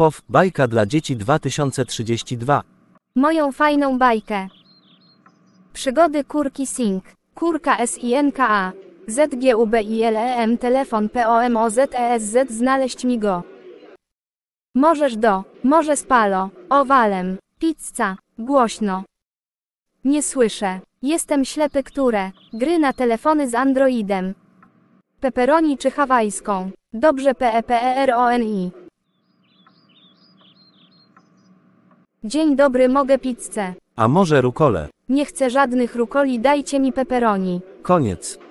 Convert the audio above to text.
POW, bajka dla dzieci 2032. Moją fajną bajkę. Przygody kurki Sing. Kurka S-I-N-K-A. z g Z-G-U-B-I-L-E-M. telefon P-O-M-O-Z-T-S-Z. E znaleźć mi go. Możesz do, może spalo, owalem, pizza, głośno. Nie słyszę. Jestem ślepy, które gry na telefony z Androidem. Peperoni czy hawajską. Dobrze P-E-P-E-R-O-N-I. Dzień dobry, mogę pizzę. A może rukole? Nie chcę żadnych rukoli, dajcie mi peperoni. Koniec.